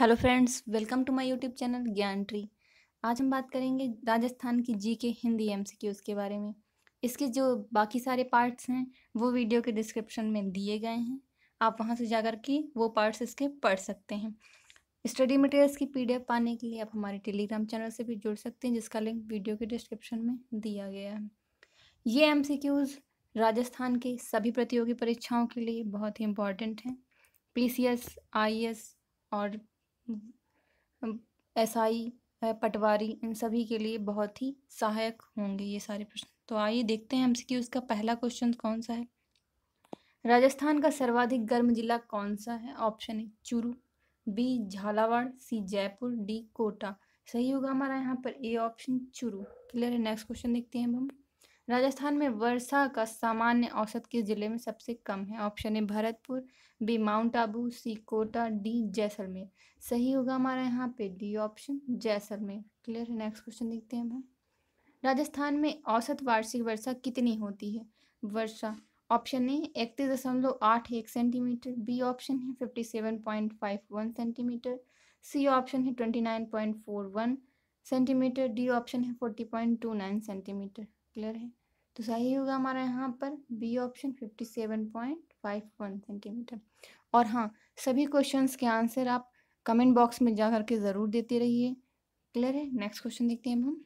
hello friends welcome to my YouTube channel Gyan tree आज हम बात करेंगे राजस्थान की जी के हिंदी एम के बारे में इसके जो बाकी सारे पार्ट्स हैं वो वीडियो के डिस्क्रिप्शन में दिए गए हैं आप वहां से जाकर के वो पार्ट्स इसके पढ़ सकते हैं स्टडी मटेरियल्स की पी पाने के लिए आप हमारे टेलीग्राम चैनल से भी जुड़ सकते हैं जिसका लिंक वीडियो के डिस्क्रिप्शन में दिया गया है ये एम राजस्थान के सभी प्रतियोगी परीक्षाओं के लिए बहुत ही इंपॉर्टेंट हैं पी सी और ऐसाई पटवारी इन सभी के लिए बहुत ही सहायक होंगे ये सारे प्रश्न तो आइए देखते हैं हमसे कि उसका पहला क्वेश्चन कौन सा है राजस्थान का सर्वाधिक गर्म जिला कौन सा है option A Churu B Jhalawar C Jaipur D Kota सही होगा हमारा यहाँ पर ए ऑप्शन चूरू क्लियर है नेक्स्ट क्वेश्चन देखते हैं हम राजस्थान में वर्षा का सामान्य औसत किस जिले में सबसे कम है option A Bharatpur B Mount Abu C Kota D Jaisalmer सही होगा हमारा यहाँ पे डी ऑप्शन जैसलमेर क्लियर है नेक्स्ट क्वेश्चन देखते हैं हम राजस्थान में औसत वार्षिक वर्षा कितनी होती है वर्षा ऑप्शन ए इकतीस दशमलव आठ एक सेंटीमीटर बी ऑप्शन है fifty seven point five one centimetre C option है twenty nine point four one centimetre D option है forty point two nine centimetre clear है तो सही होगा हमारा यहाँ पर B option fifty seven point five one centimetre और हाँ सभी क्वेश्चंस के आंसर आप कमेंट बॉक्स में जा करके ज़रूर देते रहिए क्लियर है नेक्स्ट क्वेश्चन देखते हैं हम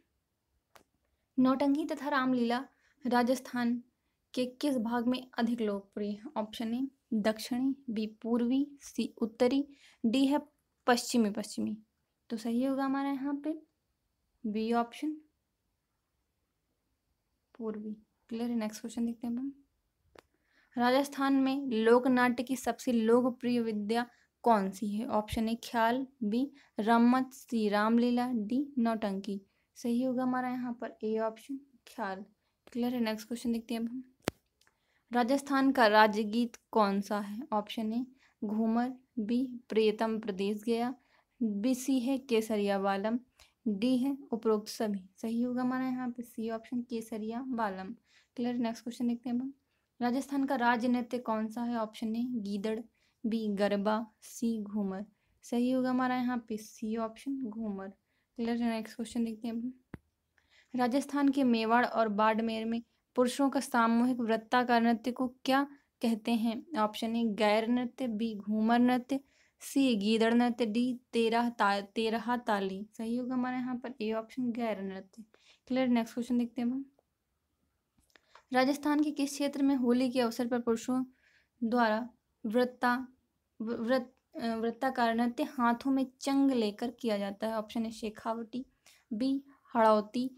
नौटंगी तथा रामलीला राजस्थान के किस भाग में अधिक लोकप्रिय है ऑप्शन ए दक्षिणी बी पूर्वी सी उत्तरी डी है पश्चिमी पश्चिमी तो सही होगा हमारा यहाँ पे बी ऑप्शन पूर्वी क्लियर है नेक्स्ट क्वेश्चन देखते हैं हम राजस्थान में लोक नाट्य की सबसे लोकप्रिय विद्या कौन सी है option A Khayal B Rammat C Ramlila D Nautanki सही होगा हमारा यहाँ पर ए ऑप्शन ख्याल क्लियर है नेक्स्ट क्वेश्चन देखते हैं अब हम राजस्थान का राज्य गीत कौन सा है ऑप्शन ए घूमर बी प्रियतम प्रदेश गया बी सी है केसरिया वालम डी है उपरोक्त सभी सही होगा हमारा यहाँ पे सी ऑप्शन केसरिया बालम क्लियर नेक्स्ट क्वेश्चन देखते हैं राजस्थान का राज्य नृत्य कौन सा है ऑप्शन ए गीदड़ बी गरबा सी घूमर सही होगा हमारा यहाँ पे C option Ghoomar clear next question देखते हैं राजस्थान के मेवाड़ और बाड़मेर में पुरुषों का सामूहिक वृत्ताकार नृत्य को क्या कहते हैं ऑप्शन ए गैर नृत्य बी घूमर नृत्य सी गीदड़ नृत्य डी तेरह तेरह ताली सही होगा हमारे यहाँ पर ए ऑप्शन गैर नृत्य क्लियर नेक्स्ट क्वेश्चन देखते हैं हम राजस्थान के किस क्षेत्र में होली के अवसर पर पुरुषों द्वारा व्रता व्रत वृत्ताकार नृत्य हाथों में चंग लेकर किया जाता है ऑप्शन है Shekhawati B Hadoti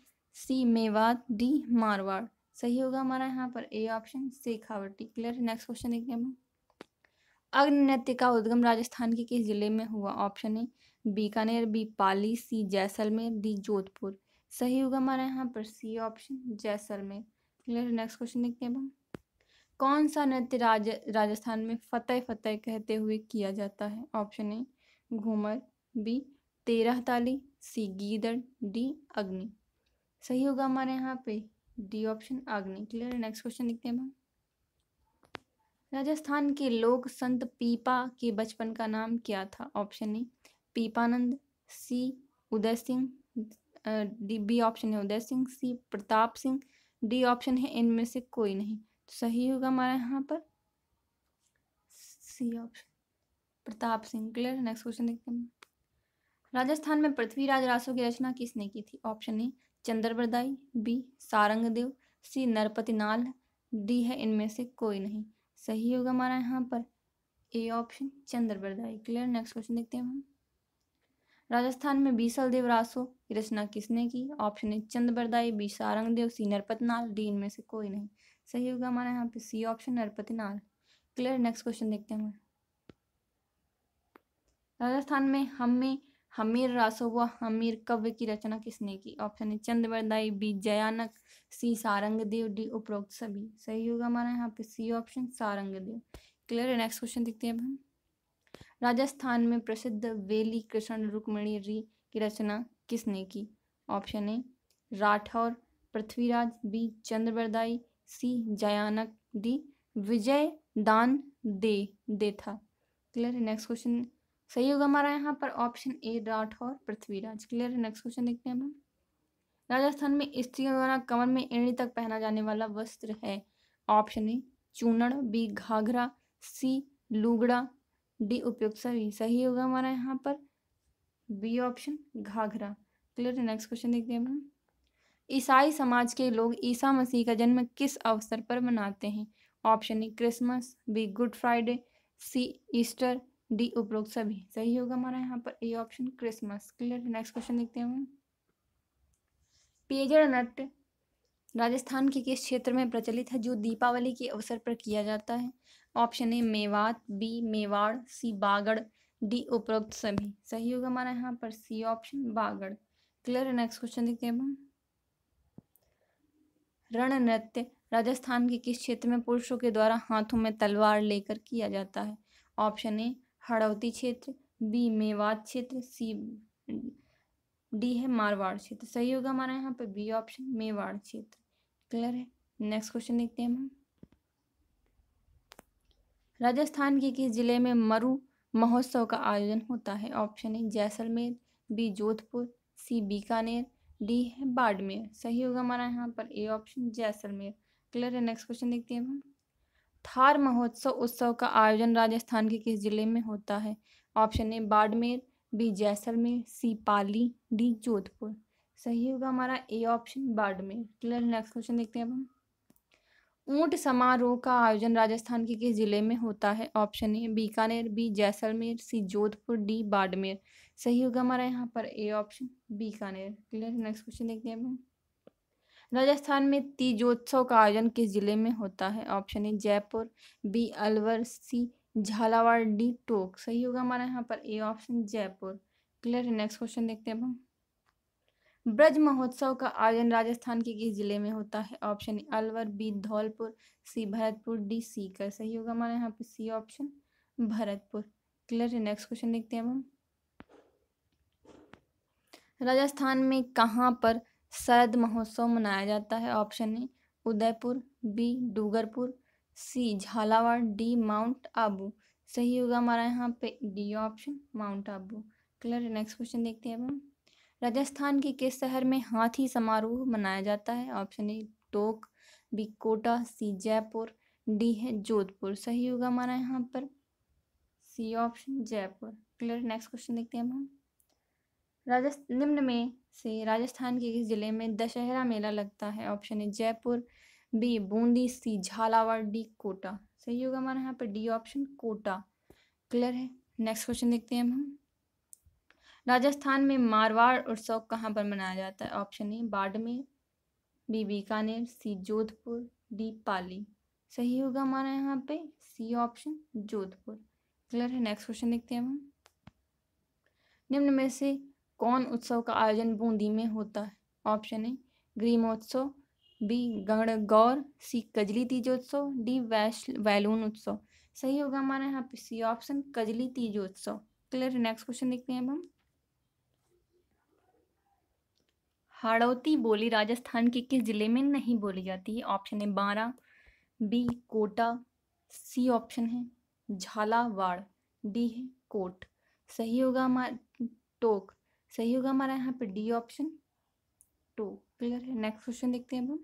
C Mewat D Marwar सही होगा हमारा यहाँ पर A option Shekhawati clear next question देखते हैं हम नृत्य का उद्गम राजस्थान के किस जिले में हुआ ऑप्शन है Bikaner B Pali C Jaisalmer D Jodhpur सही होगा हमारा यहाँ पर C option Jaisalmer clear next question देखते हैं कौन सा नृत्य राज राजस्थान में फतेह फतेह कहते हुए किया जाता है ऑप्शन ए घूमर बी तेरह ताली सी गीदड़ डी अग्नि सही होगा हमारे यहाँ पे D option Agni clear next question देखते हैं हम राजस्थान के लोक संत पीपा के बचपन का नाम क्या था option A Pipanand C Uday Singh D B option है Uday Singh C Pratap Singh D option है इनमें से कोई नहीं तो सही होगा हमारा यहाँ पर C option Pratap Singh clear next question देखते हैं राजस्थान में पृथ्वीराज रासो की रचना किसने की थी option A Chandbardai B Sarangdev C Narpati Nalh D है इनमें से कोई नहीं सही होगा हमारा यहाँ पर A option Chand Bardai clear next question देखते हैं हम राजस्थान में बीसल देव रासो की रचना किसने की option A Chand Bardai B Sarangdev C Narpatnalh D इनमें से कोई नहीं सही होगा हमारा यहाँ पे C option Narpatnalh clear next question देखते हैं हम राजस्थान में हमें हमीर रासो व हमीर कव्य की रचना किसने की ऑप्शन है Chandbardai B Jayanak C Sarangdev D उपरोक्त सभी सही होगा हमारा यहाँ पे सी ऑप्शन सारंगदेव क्लियर है नेक्स्ट क्वेश्चन देखते हैं अब हम राजस्थान में प्रसिद्ध वेली कृष्ण रुक्मणी री की रचना किसने की ऑप्शन है Rathore Prithviraj B Chandbardai C Jayanak D Vijay Dan दे दे था क्लियर है नेक्स्ट क्वेश्चन सही होगा हमारा यहाँ पर option A Rathore Prithviraj clear है नेक्स्ट क्वेश्चन देखते हैं हम राजस्थान में स्त्रियों द्वारा कमर में एड़ी तक पहना जाने वाला वस्त्र है ऑप्शन ए चूनड़ बी घाघरा सी लुगड़ा डी उपयुक्त सभी सही होगा हमारा यहाँ पर बी ऑप्शन घाघरा क्लियर है नेक्स्ट क्वेश्चन देखते हैं हम ईसाई समाज के लोग ईसा मसीह का जन्म किस अवसर पर मनाते हैं option A Christmas B Good Friday C Easter D उपरोक्त सभी सही होगा हमारा यहाँ पर A option Christmas clear next question देखते हैं हम पेजड़ नृत्य राजस्थान के किस क्षेत्र में प्रचलित है जो दीपावली के अवसर पर किया जाता है option A Mewat B Mewar C Bagad D उपरोक्त सभी सही होगा हमारा यहाँ पर C option Bagad clear next question देखते हैं हम रण नृत्य राजस्थान के किस क्षेत्र में पुरुषों के द्वारा हाथों में तलवार लेकर किया जाता है ऑप्शन ए हड़ौती क्षेत्र बी मेवात क्षेत्र सी डी है मारवाड़ क्षेत्र सही होगा हमारा यहाँ पे बी ऑप्शन मेवाड़ क्षेत्र क्लियर है नेक्स्ट क्वेश्चन देखते हैं हम राजस्थान के किस जिले में मरु महोत्सव का आयोजन होता है option A Jaisalmer B Jodhpur C Bikaner D है बाड़मेर सही होगा हमारा यहाँ पर ए ऑप्शन जैसलमेर क्लियर है नेक्स्ट क्वेश्चन देखते हैं हम थार महोत्सव उत्सव का आयोजन राजस्थान के किस जिले में होता है option A Barmer B Jaisalmer C Pali D Jodhpur सही होगा हमारा A option Barmer clear next question देखते हैं अब हम ऊंट समारोह का आयोजन राजस्थान के किस जिले में होता है option A Bikaner B Jaisalmer C Jodhpur D Barmer सही होगा हमारा यहाँ पर A option Bikaner clear next question देखते हैं अब हम राजस्थान में तीजोत्सव का आयोजन किस जिले में होता है option A Jaipur B Alwar C Jhalawar D Tonk सही होगा हमारा यहाँ पर ए ऑप्शन जयपुर क्लियर है नेक्स्ट क्वेश्चन देखते हैं अब हम ब्रज महोत्सव का आयोजन राजस्थान के किस जिले में होता है option A Alwar B Dholpur C Bharatpur D Sikar सही होगा हमारे यहाँ पर सी ऑप्शन भरतपुर क्लियर है नेक्स्ट क्वेश्चन देखते हैं अब हम राजस्थान में कहाँ पर शरद महोत्सव मनाया जाता है option A Udaipur B Dungarpur C Jhalawar D mount Abu सही होगा हमारा यहाँ पे D option mount Abu clear next question देखते हैं अब हम राजस्थान के किस शहर में हाथी समारोह मनाया जाता है option A Tonk B Kota C Jaipur D है जोधपुर सही होगा हमारा यहाँ पर C option Jaipur clear next question देखते हैं अब हम राजस्थ निम्न में से राजस्थान के किस जिले में दशहरा मेला लगता है option A Jaipur B Bundi C Jhalawar D Kota सही होगा हमारा यहाँ पर डी ऑप्शन कोटा क्लियर है नेक्स्ट क्वेश्चन देखते हैं हम राजस्थान में मारवाड़ उत्सव कहाँ पर मनाया जाता है option A Barmer B Bikaner C Jodhpur D Pali सही होगा हमारा यहाँ पे सी ऑप्शन जोधपुर क्लियर है नेक्स्ट क्वेश्चन देखते हैं हम निम्न में से कौन उत्सव का आयोजन बूंदी में होता है option A Grishmotsav B Gangaur C Kajli Teejotsav D वैश वैलून उत्सव सही होगा हमारा यहाँ पे C option Kajli Teejotsav clear next question देखते हैं अब हम हाड़ौती बोली राजस्थान के किस जिले में नहीं बोली जाती है ऑप्शन है बारह बी कोटा सी ऑप्शन है झालावाड़ डी है कोट सही होगा हमारा टोक सही होगा हमारा यहाँ पे डी ऑप्शन टू क्लियर है नेक्स्ट क्वेश्चन देखते हैं अब हम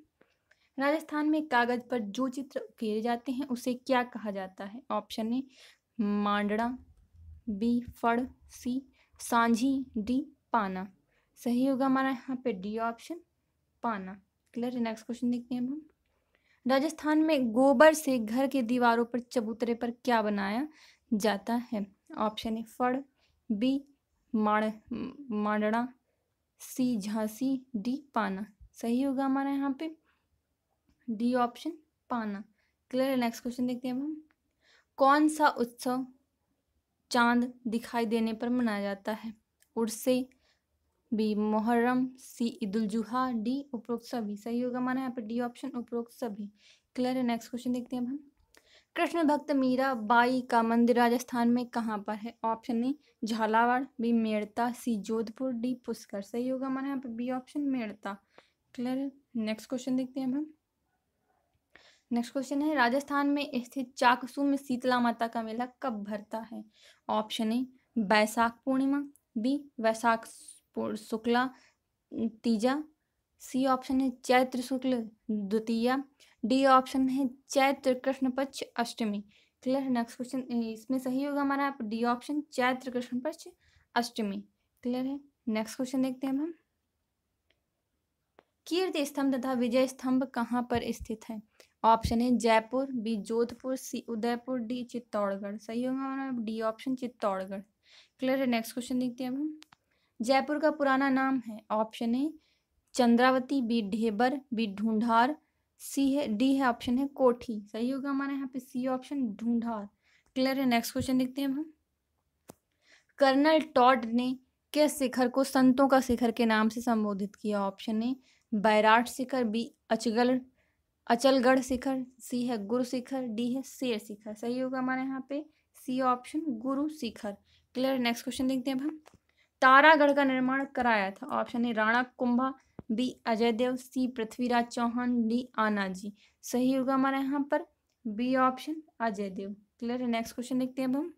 राजस्थान में कागज पर जो चित्र उकेरे जाते हैं उसे क्या कहा जाता है ऑप्शन ए मांडड़ा बी फड़ सी सांझी डी पाना सही होगा हमारा यहाँ पे डी ऑप्शन पाना क्लियर है नेक्स्ट क्वेश्चन देखते हैं अब हम राजस्थान में गोबर से घर के दीवारों पर चबूतरे पर क्या बनाया जाता है option A Phad B Mandana C Jhansi D Pana सही होगा हमारा यहाँ पे डी ऑप्शन पाना क्लियर है नेक्स्ट क्वेश्चन देखते हैं अब हम कौन सा उत्सव चांद दिखाई देने पर मनाया जाता है उर्से B Muharram C Eid ul Zuha D उपरोक्त सभी सही होगा हमारा यहाँ पे डी ऑप्शन उपरोक्त सभी क्लियर है नेक्स्ट क्वेश्चन देखते हैं अब हम कृष्ण भक्त मीरा बाई का मंदिर राजस्थान में कहाँ पर है option A Jhalawar B Merta C Jodhpur D Pushkar सही होगा हमारे यहाँ पर बी ऑप्शन मेड़ता क्लियर है नेक्स्ट क्वेश्चन देखते हैं हम नेक्स्ट क्वेश्चन है राजस्थान में स्थित चाकसू में शीतला माता का मेला कब भरता है ऑप्शन ए बैसाख पूर्णिमा बी वैसाख शुक्ला तीजा सी ऑप्शन है चैत्र शुक्ल द्वितीया डी ऑप्शन है चैत्र कृष्ण पक्ष अष्टमी क्लियर नेक्स्ट क्वेश्चन इसमें सही होगा हमारा आप डी ऑप्शन चैत्र कृष्ण पक्ष अष्टमी क्लियर है नेक्स्ट क्वेश्चन देखते हैं हम कीर्ति स्तंभ तथा विजय स्तंभ कहाँ पर स्थित है ऑप्शन है Jaipur B Jodhpur C Udaipur D Chittorgarh सही होगा हमारा डी ऑप्शन चित्तौड़गढ़ क्लियर है नेक्स्ट क्वेश्चन देखते हैं हम जयपुर का पुराना नाम है ऑप्शन है Chandravati B Dhebar B Dhundhar C है डी है ऑप्शन है कोठी सही होगा हमारा यहाँ पे सी ऑप्शन ढूंढार क्लियर है नेक्स्ट क्वेश्चन देखते हैं हम कर्नल टॉड ने किस शिखर को संतों का शिखर के नाम से संबोधित किया option A Bairat Shikhar B अचगल अचलगढ़ शिखर सी है गुरु शिखर डी है शेर शिखर सही होगा हमारे यहाँ पे सी ऑप्शन गुरु शिखर क्लियर नेक्स्ट क्वेश्चन देखते हैं अब हम तारागढ़ का निर्माण कराया था ऑप्शन है Rana Kumbha B Ajay Dev C Prithviraj Chauhan D Ana ji सही होगा हमारा यहाँ पर B option Ajay Dev clear है नेक्स्ट क्वेश्चन देखते हैं अब हम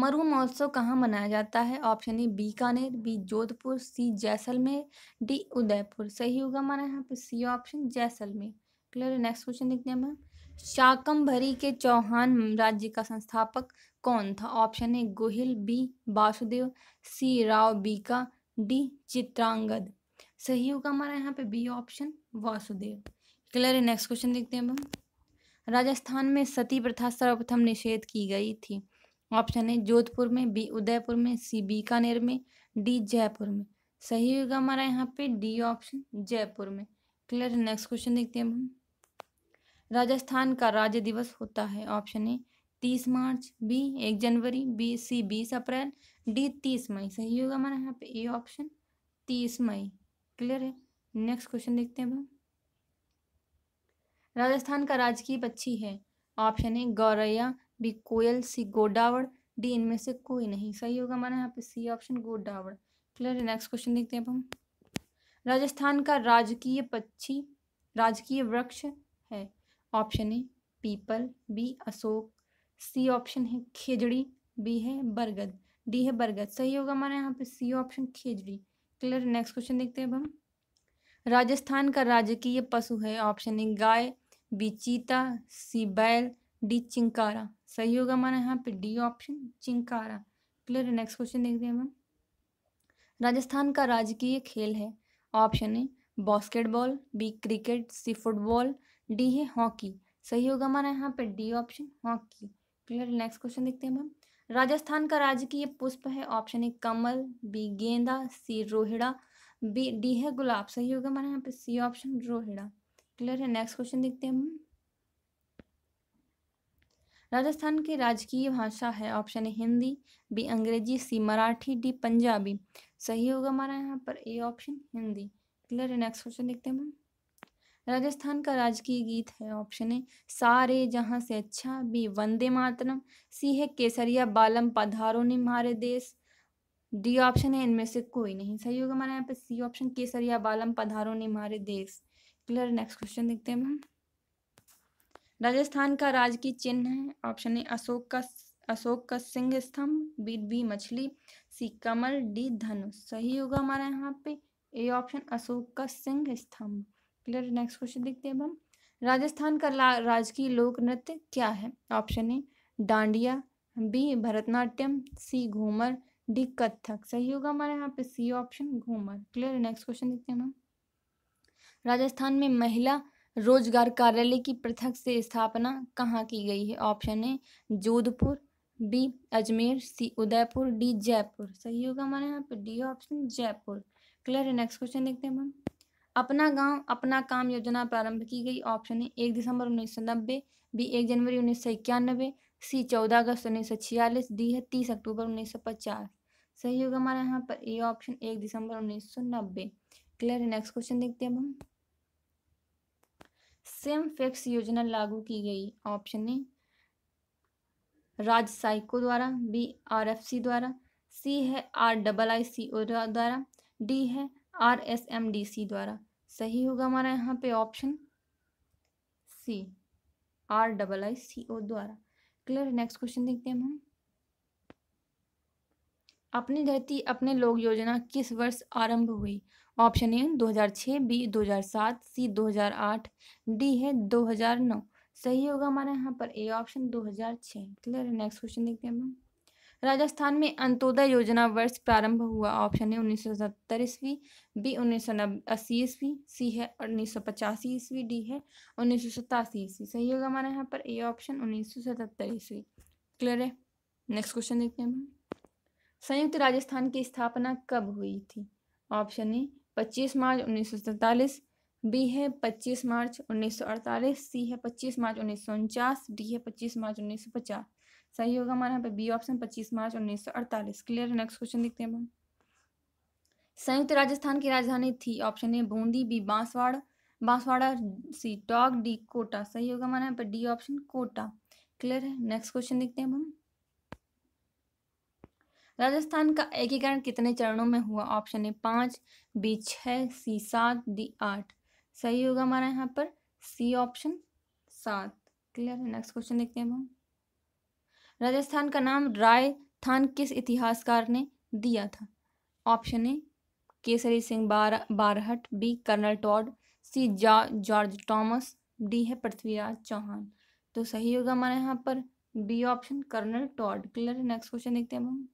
मरु महोत्सव कहाँ मनाया जाता है option A Bikaner B Jodhpur C Jaisalmer D Udaipur सही होगा हमारा यहाँ पर सी ऑप्शन जैसलमेर क्लियर है नेक्स्ट क्वेश्चन देखते हैं हम शाकंभरी के चौहान राज्य का संस्थापक कौन था option A Gohil B Vasudev C Rao Bika D Chitrangad सही होगा हमारा यहाँ पे बी ऑप्शन वासुदेव क्लियर है नेक्स्ट क्वेश्चन देखते हैं अब हम राजस्थान में सती प्रथा सर्वप्रथम निषेध की गई थी ऑप्शन है जोधपुर में बी उदयपुर में सी बीकानेर में डी जयपुर में सही होगा हमारा यहाँ पे डी ऑप्शन जयपुर में क्लियर है नेक्स्ट क्वेश्चन देखते हैं हम राजस्थान का राज्य दिवस होता है ऑप्शन ए तीस मार्च बी एक जनवरी बी सी बीस अप्रैल डी तीस मई सही होगा हमारा यहाँ पे ए ऑप्शन तीस मई क्लियर है नेक्स्ट क्वेश्चन देखते हैं अब राजस्थान का राजकीय पक्षी है ऑप्शन है गौरैया बी कोयल सी गोडावड़ डी इनमें से कोई नहीं सही होगा हमारा यहाँ पे सी ऑप्शन गोडावड़ क्लियर है नेक्स्ट क्वेश्चन देखते हैं अब हम राजस्थान का राजकीय पक्षी राजकीय वृक्ष है ऑप्शन है पीपल बी अशोक सी ऑप्शन है खेजड़ी बी है बरगद डी है बरगद सही होगा हमारे यहाँ पे सी ऑप्शन खेजड़ी क्लियर नेक्स्ट क्वेश्चन देखते हैं अब हम राजस्थान का राजकीय पशु है ऑप्शन ए गाय बी चीता सी बैल डी चिंकारा सही होगा माना यहाँ पे डी ऑप्शन चिंकारा क्लियर नेक्स्ट क्वेश्चन देखते हैं हम राजस्थान का राजकीय खेल है option A basketball B cricket C football D है हॉकी सही होगा माना यहाँ पे D option hockey clear next question देखते हैं मैम राजस्थान का राजकीय पुष्प है ऑप्शन ए कमल बी गेंदा सी रोहिड़ा बी डी है गुलाब सही होगा हमारे यहाँ पे सी ऑप्शन रोहिड़ा क्लियर है नेक्स्ट क्वेश्चन देखते हैं हम राजस्थान की राजकीय भाषा है ऑप्शन ए हिंदी बी अंग्रेजी सी मराठी डी पंजाबी सही होगा हमारा यहाँ पर ए ऑप्शन हिंदी क्लियर है नेक्स्ट क्वेश्चन देखते हैं हम राजस्थान का राजकीय गीत है ऑप्शन ए सारे जहाँ से अच्छा बी वंदे मातरम सी है केसरिया बालम पधारो ने हमारे देश डी ऑप्शन है इनमें से कोई नहीं सही होगा हमारे यहाँ पे सी ऑप्शन केसरिया बालम पधारो ने हमारे देश क्लियर नेक्स्ट क्वेश्चन देखते हैं हम राजस्थान का राजकीय चिन्ह है ऑप्शन ए अशोक का अशोक का सिंह स्तंभ बी बी मछली सी कमल डी धनुष सही होगा हमारे यहाँ पे ए ऑप्शन अशोक का सिंह स्तंभ क्लियर नेक्स्ट क्वेश्चन देखते हैं अब हम राजस्थान का राजकीय लोक नृत्य क्या है option A Dandiya B Bharatanatyam C Ghoomar D Kathak सही होगा हमारे यहाँ पे C option Ghoomar clear next question देखते हैं हम राजस्थान में महिला रोजगार कार्यालय की पृथक से स्थापना कहाँ की गई है option A Jodhpur B Ajmer C Udaipur D Jaipur सही होगा हमारे यहाँ पे डी ऑप्शन जयपुर क्लियर है नेक्स्ट क्वेश्चन देखते हैं हम अपना गांव अपना काम योजना प्रारंभ की गई ऑप्शन है एक दिसंबर उन्नीस सौ नब्बे बी एक जनवरी उन्नीस सौ इक्यानबे सी चौदह अगस्त उन्नीस सौ छियालीस डी है तीस अक्टूबर उन्नीस सौ पचास सही होगा हमारे यहाँ पर ए ऑप्शन एक दिसंबर उन्नीस सौ नब्बे क्लियर है नेक्स्ट क्वेश्चन देखते हैं अब हम सेम फेक्स योजना लागू की गई ऑप्शन ए राज साइको द्वारा बी आर एफ सी द्वारा सी है are double I C O द्वारा डी है R S M D C द्वारा सही होगा हमारा यहाँ पे option C R double I C O द्वारा क्लियर नेक्स्ट क्वेश्चन देखते हैं हम अपनी धरती अपने लोग योजना किस वर्ष आरंभ हुई option A 2006 B 2007 C 2008 D है 2009 सही होगा हमारे यहाँ पर ए ऑप्शन 2006 क्लियर है नेक्स्ट क्वेश्चन देखते हैं हम राजस्थान में अंत्योदय योजना वर्ष प्रारंभ हुआ ऑप्शन है उन्नीस सौ सत्तर ईस्वी बी उन्नीस सौ अस्सी ईस्वी सी है उन्नीस सौ पचासी ईस्वी डी है उन्नीस सौ सतासी ईस्वी सही होगा हमारा यहाँ पर ए ऑप्शन उन्नीस सौ सतहत्तर ईस्वी क्लियर है नेक्स्ट क्वेश्चन देखते हैं संयुक्त राजस्थान की स्थापना कब हुई थी ऑप्शन ए पच्चीस मार्च उन्नीस सौ सैंतालीस बी है पच्चीस मार्च उन्नीस सौ अड़तालीस सी है पच्चीस मार्च उन्नीस सौ उनचास डी है पच्चीस मार्च उन्नीस सौ पचास सही होगा हमारे यहाँ पे बी ऑप्शन पच्चीस मार्च उन्नीस सौ अड़तालीस क्लियर है नेक्स्ट क्वेश्चन देखते हैं संयुक्त राजस्थान की राजधानी थी option A Bundi B Banswara Banswara C Tonk D Kota सही होगा हमारे यहाँ पे डी ऑप्शन कोटा क्लियर है नेक्स्ट क्वेश्चन देखते हैं हम राजस्थान का एकीकरण कितने चरणों में हुआ ऑप्शन ए पांच बी छः सी सात डी आठ सही होगा हमारा यहाँ पर सी ऑप्शन सात क्लियर है नेक्स्ट क्वेश्चन देखते हैं हम राजस्थान का नाम राय थान किस इतिहासकार ने दिया था ऑप्शन ए केसरी सिंह बार Barhat B colonel Tod C जा जॉर्ज जा, टॉमस डी है पृथ्वीराज चौहान तो सही होगा हमारे यहाँ पर B option colonel Tod clear next question देखते हैं हम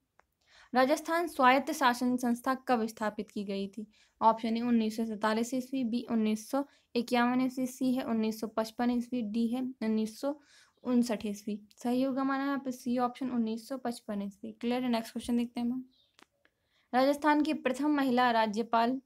राजस्थान स्वायत्त शासन संस्था कब स्थापित की गई थी ऑप्शन ए उन्नीस सौ सैंतालीस ईस्वी बी उन्नीस सौ इक्यावन ईस्वी सी है उन्नीस सौ पचपन ईस्वी डी है उन्नीस सौ उनसठ ईस्वी सही होगा माना यहाँ पे सी ऑप्शन उन्नीस सौ पचपन ईस्वी क्लियर है नेक्स्ट क्वेश्चन देखते हैं राजस्थान की प्रथम महिला राज्यपाल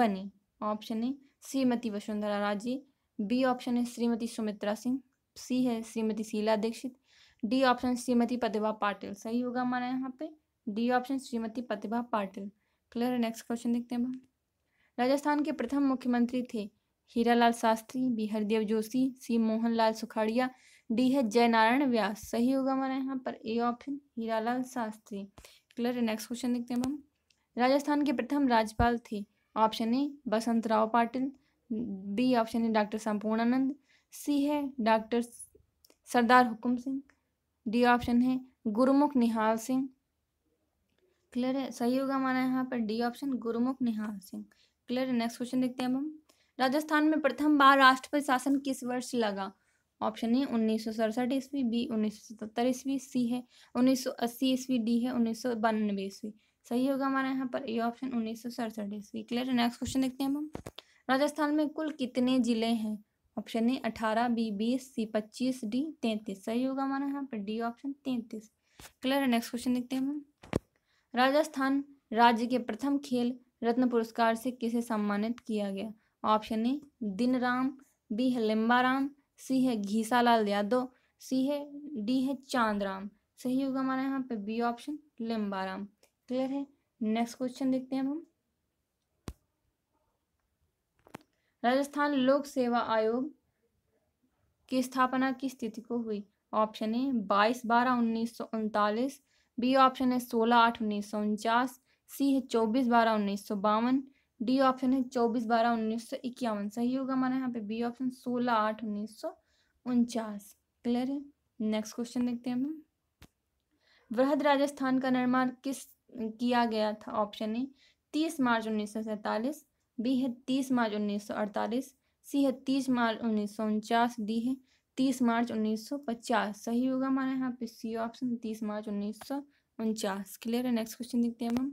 बनी ऑप्शन है श्रीमती वसुंधरा राजे बी ऑप्शन है श्रीमती सुमित्रा सिंह सी है श्रीमती शीला दीक्षित डी ऑप्शन श्रीमती प्रतिभा पाटिल सही होगा हमारा यहाँ पे D option Shrimati Pratibha Patil clear है नेक्स्ट क्वेश्चन देखते हैं राजस्थान के प्रथम मुख्यमंत्री थे Hiralal Shastri B Hardev Joshi C Mohanlal Sukhadia D है जयनारायण व्यास सही होगा हमारा यहाँ पर A option Hiralal Shastri clear next question देखते हैं हम राजस्थान के प्रथम राज्यपाल थे option A Basant Rao Patil B option है डॉक्टर संपूर्णानंद सी है doctor Sardar Hukam Singh D option है गुरुमुख निहाल सिंह क्लियर है सही होगा हमारा यहाँ पर D option Gurmukh Nihal Singh clear है नेक्स्ट क्वेश्चन देखते हैं हम राजस्थान में प्रथम बार राष्ट्रपति शासन किस वर्ष लगा ऑप्शन ए उन्नीस सौ सड़सठ ईस्वी बी उन्नीस सौ सतहत्तर ईस्वी सी है उन्नीस सौ अस्सी ईस्वी डी है उन्नीस सौ बानवे ईस्वी सही होगा हमारा यहाँ पर ए ऑप्शन उन्नीस सौ सड़सठ ईस्वी क्लियर नेक्स्ट क्वेश्चन देखते हैं हम राजस्थान में कुल कितने जिले हैं ऑप्शन ए अठारह बी बीस सी पच्चीस डी तैंतीस सही होगा हमारा यहाँ पर डी ऑप्शन तैंतीस क्लियर नेक्स्ट क्वेश्चन देखते हैं हम राजस्थान राज्य के प्रथम खेल रत्न पुरस्कार से किसे सम्मानित किया गया ऑप्शन ए दिन राम बी हलिम्बाराम सी है घीसालाल यादव सी है डी है चांदराम सही होगा हमारा यहाँ पे बी ऑप्शन लिम्बाराम क्लियर है नेक्स्ट क्वेश्चन देखते हैं हम राजस्थान लोक सेवा आयोग की स्थापना किस तिथि को हुई ऑप्शन ए बाईस बारह उन्नीस सौ उनतालीस बी ऑप्शन है सोलह आठ उन्नीस सौ उनचास सी है चौबीस बारह उन्नीस सौ बावन डी ऑप्शन है चौबीस बारह उन्नीस सौ इक्यावन सही होगा हमारा यहाँ पे बी ऑप्शन सोलह आठ उन्नीस सौ उनचास क्लियर है नेक्स्ट क्वेश्चन देखते हैं हम वृहद राजस्थान का निर्माण किस किया गया था ऑप्शन ए तीस मार्च उन्नीस सौ सैंतालीस बी है तीस मार्च उन्नीस सौ अड़तालीस सी है तीस मार्च उन्नीस सौ उनचास डी है तीस मार्च उन्नीस सौ पचास सही होगा हमारे यहाँ पे सी ऑप्शन तीस मार्च उन्नीस सौ उनचास क्लियर है नेक्स्ट क्वेश्चन देखते हैं हम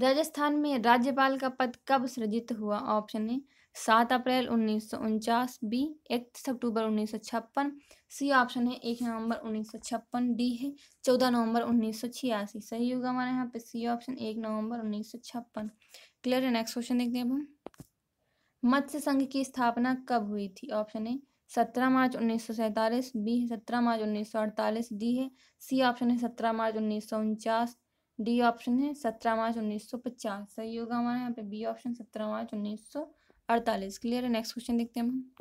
राजस्थान में राज्यपाल का पद कब सृजित हुआ ऑप्शन ए सात अप्रैल उन्नीस सौ उनचास बी इकतीस अक्टूबर उन्नीस सौ छप्पन सी ऑप्शन है एक नवंबर उन्नीस सौ छप्पन डी है चौदह नवंबर उन्नीस सौ छियासी सही होगा हमारे यहाँ पे सी ऑप्शन एक नवंबर उन्नीस सौ छप्पन क्लियर है नेक्स्ट क्वेश्चन देखते हैं हम मत्स्य संघ की स्थापना कब हुई थी ऑप्शन ए सत्रह मार्च उन्नीस सौ सैंतालीस बी है सत्रह मार्च उन्नीस सौ अड़तालीस डी है सी ऑप्शन है सत्रह मार्च उन्नीस सौ उनचास डी ऑप्शन है सत्रह मार्च उन्नीस सौ पचास सही होगा हमारे यहाँ पे बी ऑप्शन सत्रह मार्च उन्नीस सौ अड़तालीस क्लियर है नेक्स्ट क्वेश्चन देखते हैं हम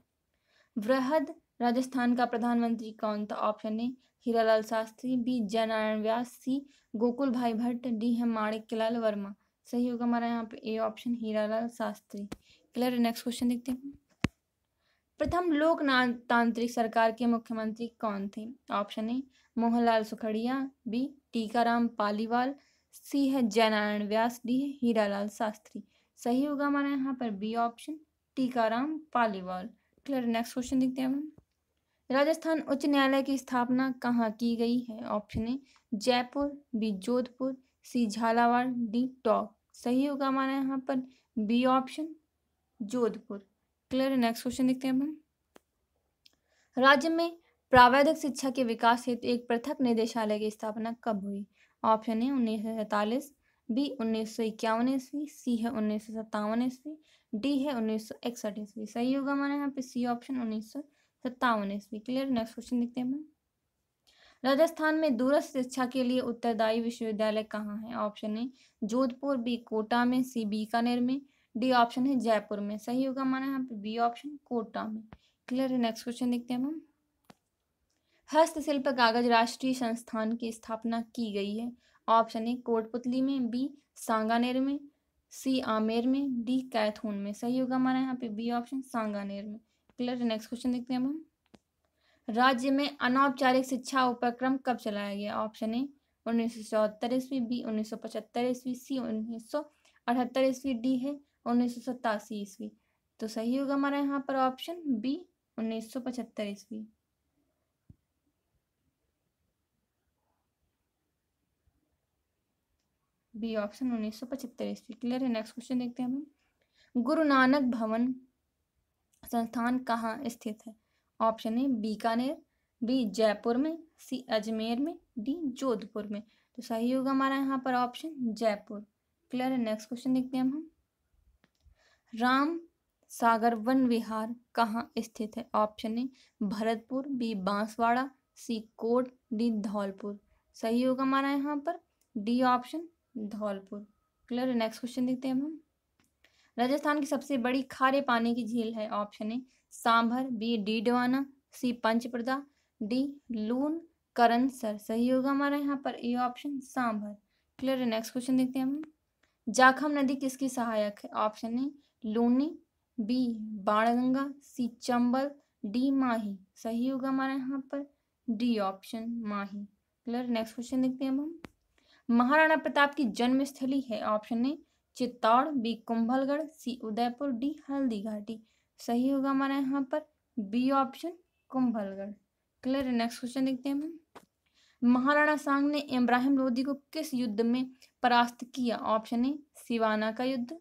वृहद राजस्थान का प्रधानमंत्री कौन था option A Lal Shastri B Jai Narayan व्यास सी गोकुल भाई भट्ट डी है लाल वर्मा सही होगा हमारा यहाँ पे A option Lal Shastri clear है नेक्स्ट क्वेश्चन देखते हैं प्रथम लोकतांत्रिक सरकार के मुख्यमंत्री कौन थे option A Mohanlal Sukhadia B Tikaram Paliwal C है जयनारायण व्यास डी है हीरालाल शास्त्री सही होगा हमारा यहाँ पर B option Tikaram Paliwal clear next question देखते हैं हम राजस्थान उच्च न्यायालय की स्थापना कहाँ की गई है option A Jaipur B Jodhpur C Jhalawar D Tonk सही होगा हमारा यहाँ पर B option Jodhpur clear next question देखते हैं हम राज्य में प्रावैधिक शिक्षा के विकास हेतु एक पृथक निदेशालय की स्थापना कब हुई ऑप्शन है उन्नीस सौ बी उन्नीस सौ इक्यावन ईस्वी सी है उन्नीस सौ सत्तावन ईस्वी डी है उन्नीस सौ इकसठ ईस्वी सही होगा हमारे यहाँ पे सी ऑप्शन उन्नीस सौ सत्तावन ईस्वी क्लियर नेक्स्ट क्वेश्चन देखते हैं राजस्थान में दूरस्थ शिक्षा के लिए उत्तरदायी विश्वविद्यालय कहाँ है option A Jodhpur B Kota में सी बीकानेर में डी ऑप्शन है जयपुर में सही होगा हमारे यहाँ पे बी ऑप्शन कोटा में क्लियर है नेक्स्ट क्वेश्चन देखते हैं हम हस्तशिल्प कागज राष्ट्रीय संस्थान की स्थापना की गई है ऑप्शन ए कोटपुतली में बी सांगानेर में सी आमेर में डी कैथून में सही होगा हमारा यहाँ पे बी ऑप्शन सांगानेर में क्लियर नेक्स्ट क्वेश्चन देखते हैं हम राज्य में अनौपचारिक शिक्षा उपक्रम कब चलाया गया ऑप्शन ए उन्नीस सौ चौहत्तर ईस्वी बी उन्नीस सौ पचहत्तर ईस्वी सी उन्नीस सौ अठहत्तर ईस्वी डी है उन्नीस सौ सतासी ईस्वी तो सही होगा हमारा यहाँ पर ऑप्शन बी उन्नीस सौ पचहत्तर ईस्वी बी ऑप्शन उन्नीस सौ पचहत्तर ईस्वी क्लियर है नेक्स्ट क्वेश्चन देखते हैं हम गुरु नानक भवन संस्थान कहाँ स्थित है ऑप्शन है बीकानेर बी जयपुर में सी अजमेर में डी जोधपुर में तो सही होगा हमारा यहाँ पर ऑप्शन जयपुर क्लियर है नेक्स्ट क्वेश्चन देखते हैं हम राम सागर वन विहार कहाँ स्थित है option A Bharatpur B Banswara C कोट डी धौलपुर सही होगा हमारा यहाँ पर D option Dholpur clear next question देखते हैं हम राजस्थान की सबसे बड़ी खारे पानी की झील है option A Sambhar B Didwana C Panchpadra D लून सर सही होगा हमारा यहाँ पर ए ऑप्शन सांभर क्लियर है नेक्स्ट क्वेश्चन देखते हैं हम जाखम नदी किसकी सहायक है option A Luni B Banganga C Chambal D Mahi सही होगा हमारा यहाँ पर D option Mahi clear next question देखते हैं हम महाराणा प्रताप की जन्मस्थली है option A Chittor B Kumbhalgarh C Udaipur D हल्दी घाटी सही होगा हमारा यहाँ पर B option Kumbhalgarh clear next question देखते हैं हम महाराणा सांग ने इब्राहिम लोधी को किस युद्ध में परास्त किया ऑप्शन ए सिवाना का युद्ध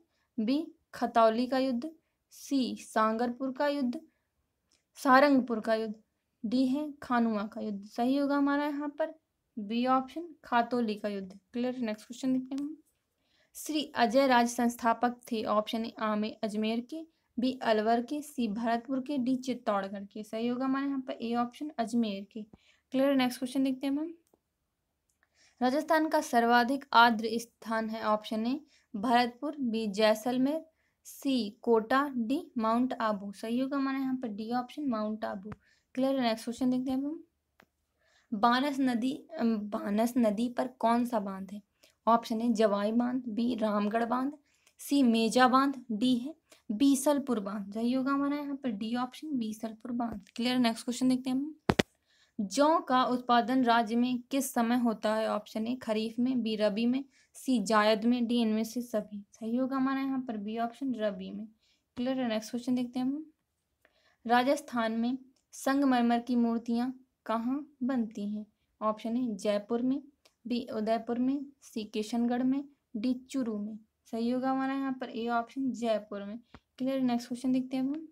बी खतौली का युद्ध सी सांगरपुर का युद्ध सारंगपुर का युद्ध डी है खानुआ का युद्ध सही होगा हमारा यहाँ पर बी ऑप्शन खातोली का युद्ध क्लियर नेक्स्ट क्वेश्चन देखते हैं श्री अजय राज संस्थापक थे ऑप्शन ए आमे अजमेर के बी अलवर के सी भरतपुर के डी चित्तौड़गढ़ के सही होगा हमारे यहाँ पर ए ऑप्शन अजमेर के क्लियर नेक्स्ट क्वेश्चन देखते हैं मैम राजस्थान का सर्वाधिक आर्द्र स्थान है option A Bharatpur B Jaisalmer C Kota D mount Abu सही होगा हमारे यहाँ पर D option mount Abu clear next question देखते हैं मैम बानस नदी बानस नदी पर कौन सा बांध है ऑप्शन है जवाई बांध बी रामगढ़ बांध सी मेजा बांध डी है बीसलपुर बांध सही होगा हमारा यहाँ पर डी ऑप्शन बीसलपुर बांध क्लियर नेक्स्ट क्वेश्चन देखते हैं हम जौ का उत्पादन राज्य में किस समय होता है ऑप्शन ए खरीफ में बी रबी में सी जायद में डी इनमें से सभी सही होगा हमारा यहाँ पर बी ऑप्शन रबी में क्लियर नेक्स्ट क्वेश्चन देखते हैं हम राजस्थान में संगमरमर की मूर्तियाँ कहाँ बनती हैं ऑप्शन है जयपुर में बी उदयपुर में सी किशनगढ़ में डी चुरू में सही होगा हमारा यहाँ पर ए ऑप्शन जयपुर में क्लियर नेक्स्ट क्वेश्चन देखते हैं हम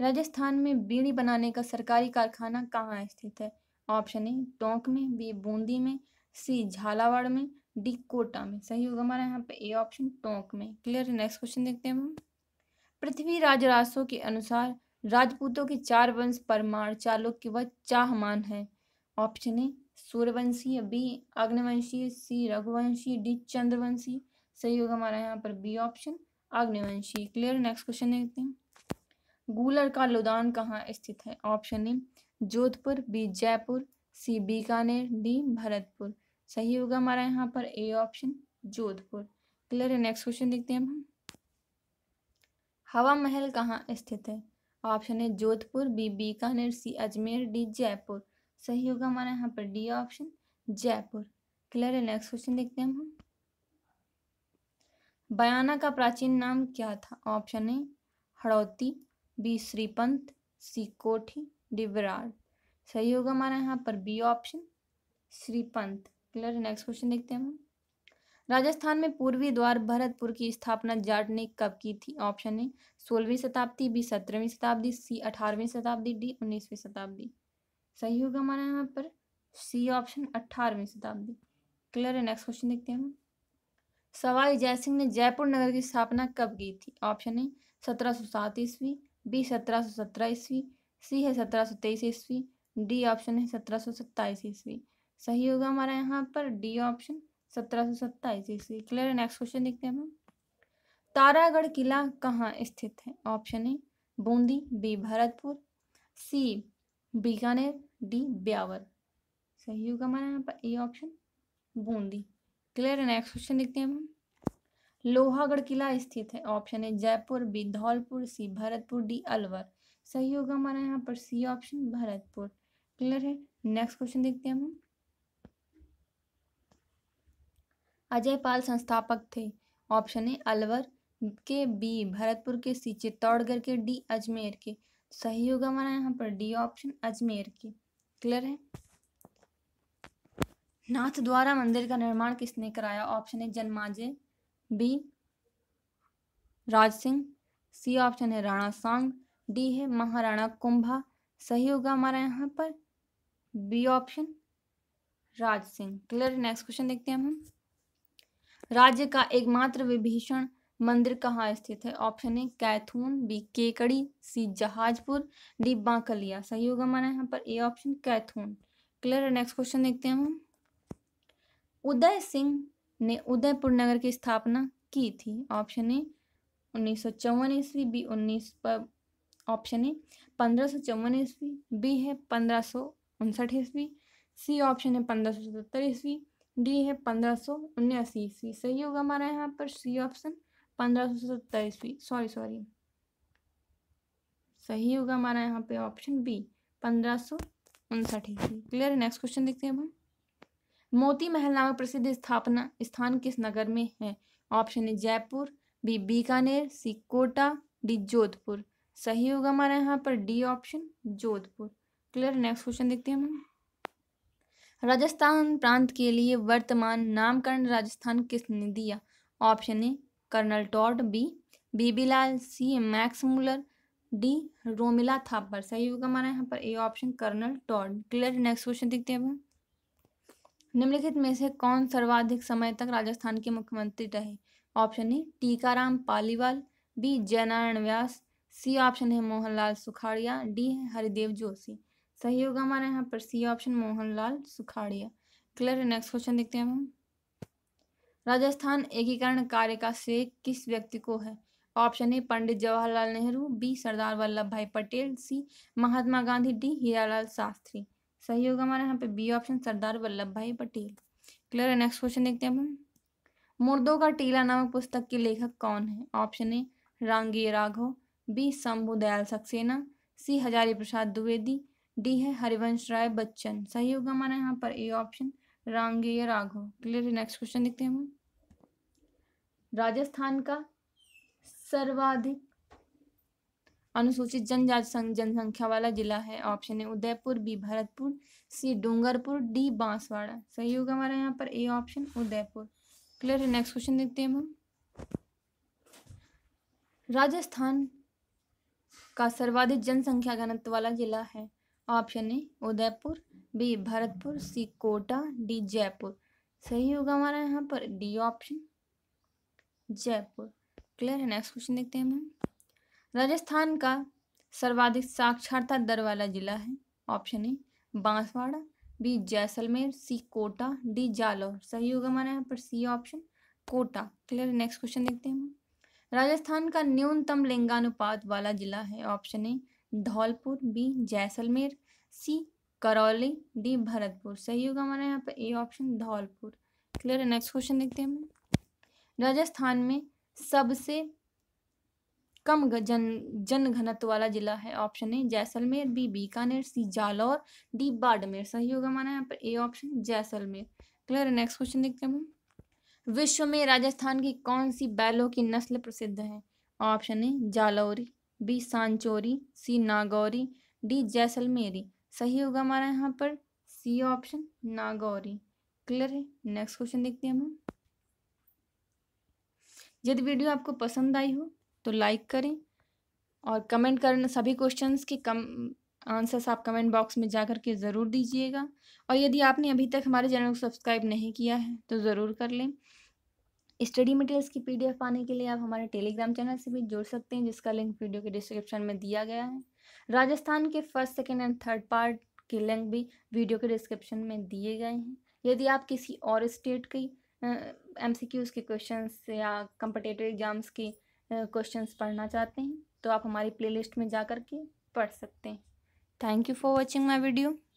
राजस्थान में बीड़ी बनाने का सरकारी कारखाना कहाँ स्थित है ऑप्शन ए टोंक में बी बूंदी में सी झालावाड़ में डी कोटा में सही होगा हमारा यहाँ पर ए ऑप्शन टोंक में क्लियर नेक्स्ट क्वेश्चन देखते हैं हम पृथ्वी राज के अनुसार राजपूतों के चार वंश परमार चालुक्य व चाहमान है option A Suryavanshi B Agnivanshi C Raghuvanshi D Chandravanshi सही होगा हमारा यहाँ पर B option Agnivanshi clear next question देखते हैं गूलर का लुदान कहाँ स्थित है option A Jodhpur B Jaipur C Bikaner D Bharatpur सही होगा हमारा यहाँ पर ए ऑप्शन जोधपुर क्लियर है नेक्स्ट क्वेश्चन देखते हैं हम हवा महल कहाँ स्थित है ऑप्शन है Jodhpur B Bikaner C Ajmer D Jaipur सही होगा हमारा यहाँ पर डी ऑप्शन जयपुर क्लियर है नेक्स्ट क्वेश्चन देखते हैं हम बयाना का प्राचीन नाम क्या था ऑप्शन है हड़ौती बी श्रीपंत सी कोठी डी विराट सही होगा हमारा यहाँ पर B option Shripant clear next question देखते हैं हम राजस्थान में पूर्वी द्वार भरतपुर की स्थापना जाट ने कब की थी ऑप्शन ए सोलहवीं शताब्दी बी सत्रहवीं शताब्दी सी अठारहवीं शताब्दी डी उन्नीसवीं शताब्दी सही होगा हमारा यहाँ पर सी ऑप्शन अट्ठारहवीं शताब्दी क्लियर है नेक्स्ट क्वेश्चन देखते हैं सवाई जयसिंह ने जयपुर नगर की स्थापना कब की थी ऑप्शन ए सत्रह सौ सात ईस्वी बी सत्रह सौ सत्रह ईस्वी सी है सत्रह सौ तेईस ईस्वी डी ऑप्शन है सत्रह सौ सत्ताईस ईस्वी सही होगा हमारा यहाँ पर डी ऑप्शन सत्रह सौ सत्ताईस क्लियर है नेक्स्ट क्वेश्चन देखते हैं हम तारागढ़ किला कहाँ स्थित है option A Bundi B Bharatpur C Bikaner D Beawar सही होगा हमारा यहाँ पर ए ऑप्शन बूंदी क्लियर है नेक्स्ट क्वेश्चन देखते हैं हम लोहागढ़ किला स्थित है ऑप्शन है Jaipur B Dholpur C Bharatpur D Alwar सही होगा हमारा यहाँ पर सी ऑप्शन भरतपुर क्लियर है नेक्स्ट क्वेश्चन देखते हैं हम अजय पाल संस्थापक थे ऑप्शन ए अलवर के बी भरतपुर के सी चित्तौड़गढ़ के डी अजमेर के सही होगा हमारा यहाँ पर डी ऑप्शन अजमेर के क्लियर है नाथ द्वारा मंदिर का निर्माण किसने कराया ऑप्शन है Janmejay B Raj Singh C option है राणा सांग डी है महाराणा कुंभा सही होगा हमारा यहाँ पर B option Raj Singh clear next question देखते हैं हम राज्य का एकमात्र विभीषण मंदिर कहाँ स्थित है option A Kaithun B Kekri C Jahazpur D Bankliya सही होगा हमारा यहाँ पर A option Kaithun clear next question देखते हैं उदय सिंह ने उदयपुर नगर की स्थापना की थी ऑप्शन ए उन्नीस सौ चौवन ईस्वी बी उन्नीस पर ऑप्शन ए पंद्रह सौ चौवन ईस्वी बी है पंद्रह सौ उनसठ ईस्वी सी ऑप्शन है पंद्रह सौ ईस्वी डी है पंद्रह सौ उन्यासी ईस्वी सही होगा हमारा यहाँ पर सी ऑप्शन पंद्रह सौ सत्तर ईस्वी सॉरी सॉरी सही होगा हमारा यहाँ पे ऑप्शन बी पंद्रह सौ उनसठ ईस्वी क्लियर है नेक्स्ट क्वेश्चन देखते हैं अब हम मोती महल नामक प्रसिद्ध स्थापना स्थान किस नगर में है ऑप्शन है Jaipur B Bikaner C Kota D Jodhpur सही होगा हमारा यहाँ पर D option Jodhpur clear next question देखते हैं हम राजस्थान प्रांत के लिए वर्तमान नामकरण राजस्थान किसने दिया option A colonel Tod B बीबीलाल C Max Muller D Romila Thapar सही होगा हमारा यहाँ पर A option colonel Tod clear next question देखते हैं निम्नलिखित में से कौन सर्वाधिक समय तक राजस्थान के मुख्यमंत्री रहे option A Tikaram Paliwal B Jainarayan Vyas C option है मोहनलाल सुखाड़िया डी है हरिदेव जोशी सही होगा हमारे यहाँ पर C option Mohanlal Sukhadia clear है नेक्स्ट क्वेश्चन देखते हैं हम राजस्थान एकीकरण कार्य का श्रेय किस व्यक्ति को है option A Pandit Jawaharlal Nehru B Sardar Vallabh Bhai Patel C Mahatma Gandhi D Hiralal Shastri सही होगा हमारे यहाँ पे B option Sardar Vallabh Bhai Patel clear है नेक्स्ट क्वेश्चन देखते हैं हम मुर्दों का टीला नामक पुस्तक के लेखक कौन है option A Rangeya Raghav B Shambhu Dayal Saxena C Hazari Prasad Dwivedi D है हरिवंश राय बच्चन सही होगा हमारा यहाँ पर ए ऑप्शन या राघो क्लियर है नेक्स्ट क्वेश्चन देखते हैं हम राजस्थान का सर्वाधिक अनुसूचित जनजाति जनसंख्या वाला जिला है ऑप्शन है Udaipur B Bharatpur C Dungarpur D Banswara सही होगा हमारा यहाँ पर ए ऑप्शन उदयपुर क्लियर है नेक्स्ट क्वेश्चन देखते हैं हम राजस्थान का सर्वाधिक जनसंख्या घनत्व वाला जिला है option A Udaipur B Bharatpur C Kota D Jaipur सही होगा हमारा यहाँ पर डी ऑप्शन जयपुर क्लियर है नेक्स्ट क्वेश्चन देखते हैं हम राजस्थान का सर्वाधिक साक्षरता दर वाला जिला है option A Banswara B Jaisalmer C Kota D Jalore सही होगा हमारा यहाँ पर C option Kota clear next question देखते हैं हम राजस्थान का न्यूनतम लिंगानुपात वाला जिला है option A Dholpur B Jaisalmer C Karauli D Bharatpur सही होगा हमारा यहाँ पर ए ऑप्शन धौलपुर क्लियर है नेक्स्ट क्वेश्चन देखते हैं राजस्थान में सबसे कम जन जन घनत्व वाला जिला है option A Jaisalmer B Bikaner C Jalore D Barmer सही होगा हमारा यहाँ पर ए ऑप्शन जैसलमेर क्लियर है नेक्स्ट क्वेश्चन देखते हैं हम विश्व में राजस्थान की कौन सी बैलों की नस्ल प्रसिद्ध है option A Jalori B Sanchori C Nagori D Jaisalmeri सही होगा हमारा यहाँ पर सी ऑप्शन नागौरी क्लियर है नेक्स्ट क्वेश्चन देखते हैं हम यदि वीडियो आपको पसंद आई हो तो लाइक करें और कमेंट करना सभी क्वेश्चंस के कम आंसर्स आप कमेंट बॉक्स में जा के ज़रूर दीजिएगा और यदि आपने अभी तक हमारे चैनल को सब्सक्राइब नहीं किया है तो ज़रूर कर लें स्टडी मटेरियल्स की पीडीएफ पाने के लिए आप हमारे टेलीग्राम चैनल से भी जुड़ सकते हैं जिसका लिंक वीडियो के डिस्क्रिप्शन में दिया गया है राजस्थान के first second and third part के लिंक भी वीडियो के डिस्क्रिप्शन में दिए गए हैं यदि आप किसी और स्टेट की एम सी क्यूज़ के क्वेश्चन या कंपटेटिव एग्ज़ाम्स के क्वेश्चन पढ़ना चाहते हैं तो आप हमारी प्लेलिस्ट में जा कर के पढ़ सकते हैं thank you for watching my video